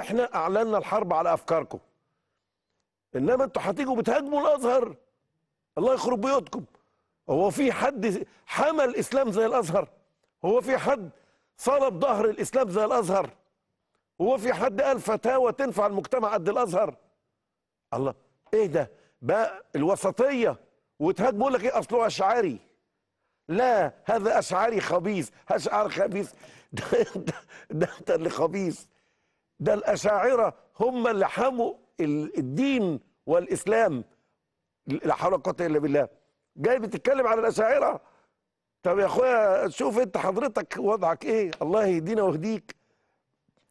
احنا اعلنا الحرب على افكاركم انما انتوا هتيجوا بتهاجموا الازهر الله يخرب بيوتكم هو في حد حمى الاسلام زي الازهر هو في حد صلب ظهر الاسلام زي الازهر هو في حد قال فتاوى تنفع المجتمع قد الازهر الله ايه ده بقى الوسطيه وتهاجموا يقول لك ايه اصله اشعري لا هذا اشعري خبيث اشعار خبيث ده, ده, ده انت اللي خبيث ده الأشاعرة هم اللي حموا الدين والإسلام لا حول ولا قوة إلا بالله جاي بتتكلم على الأشاعرة طب يا أخويا شوف أنت حضرتك وضعك إيه الله يهدينا ويهديك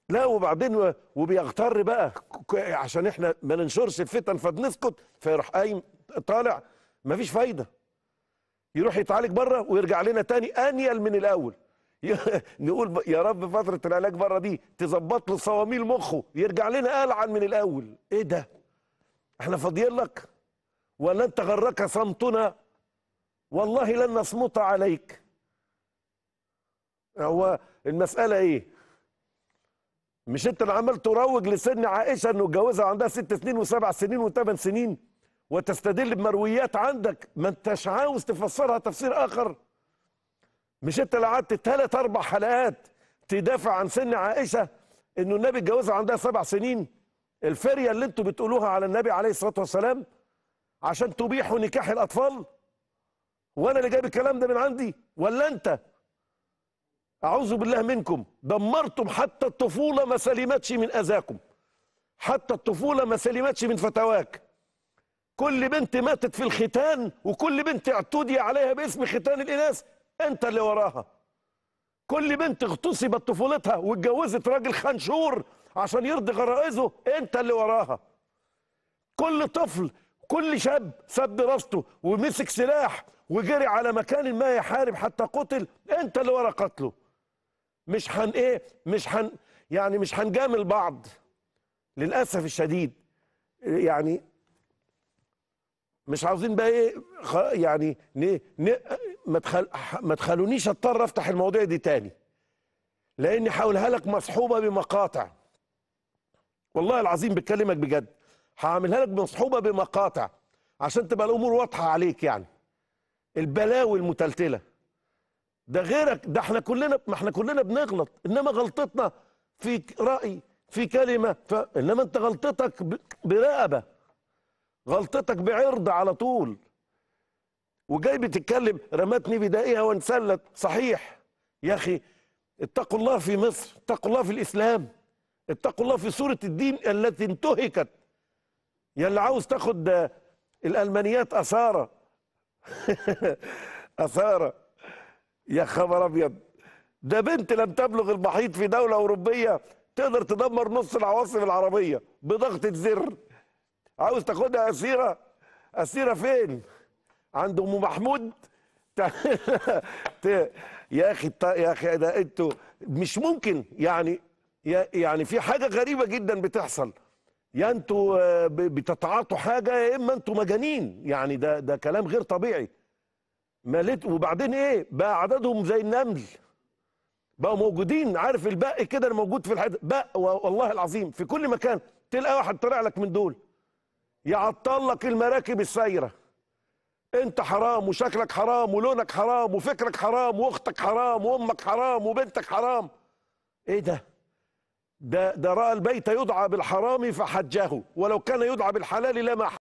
لا وبعدين وبيغتر بقى عشان احنا ما ننشرش الفتن فبنسكت فيروح قايم طالع مفيش فايده يروح يتعالج بره ويرجع لنا تاني انيل من الاول نقول يا رب فتره العلاج بره دي تظبط له صواميل مخه يرجع لنا قلعا من الاول ايه ده احنا فاضيين لك ولا انت غرك صمتنا والله لن نصمت عليك هو المساله ايه مش انت اللي عمال تروج لسن عائشه انه اتجوزها عندها ست سنين وسبع سنين وثمان سنين وتستدل بمرويات عندك ما انتش عاوز تفسرها تفسير اخر مش انت اللي قعدت ثلاث اربع حلقات تدافع عن سن عائشه انه النبي اتجوزها عندها سبع سنين الفريه اللي انتوا بتقولوها على النبي عليه الصلاه والسلام عشان تبيحوا نكاح الاطفال وانا اللي جايب الكلام ده من عندي ولا انت اعوذ بالله منكم دمرتم حتى الطفوله ما سلمتش من اذاكم حتى الطفوله ما سلمتش من فتواك كل بنت ماتت في الختان وكل بنت اعتدي عليها باسم ختان الاناث انت اللي وراها كل بنت اغتصبت طفولتها واتجوزت راجل خنشور عشان يرضي غرائزه انت اللي وراها كل طفل كل شاب سد راسته ومسك سلاح وجري على مكان ما يحارب حتى قتل انت اللي ورا قتله مش هن ايه مش هن يعني مش هنجامل بعض للاسف الشديد يعني مش عاوزين بقى ايه يعني ما تخل... ما تخلونيش اضطر افتح المواضيع دي تاني لاني هقولها لك مصحوبه بمقاطع والله العظيم بكلمك بجد هعملها لك مصحوبه بمقاطع عشان تبقى الامور واضحه عليك يعني البلاوي المتلتله ده غيرك ده احنا كلنا ما احنا كلنا بنغلط انما غلطتنا في راي في كلمه ف... انما انت غلطتك برقبه غلطتك بعرض على طول وجاي بتتكلم رمتني بدائها وانسلت صحيح يا اخي اتقوا الله في مصر اتقوا الله في الاسلام اتقوا الله في سوره الدين التي انتهكت يا اللي عاوز تاخد الالمانيات اثاره اثاره يا خبر ابيض ده بنت لم تبلغ المحيط في دوله اوروبيه تقدر تدمر نص العواصم العربيه بضغطه زر عاوز تاخدها اسيره اسيره فين عند ام محمود يا اخي يا اخي ده انتوا مش ممكن يعني يعني في حاجه غريبه جدا بتحصل يا انتوا آه، بتتعاطوا حاجه يا اما انتوا مجانين يعني ده ده كلام غير طبيعي مالت وبعدين ايه بقى عددهم زي النمل بقوا موجودين عارف البق كده اللي موجود في الحد بق والله العظيم في كل مكان تلقى واحد طلع لك من دول يعطل لك المراكب السايره انت حرام وشكلك حرام ولونك حرام وفكرك حرام واختك حرام وامك حرام وبنتك حرام ايه ده ده ده راى البيت يدعى بالحرام فحجه ولو كان يدعى بالحلال لما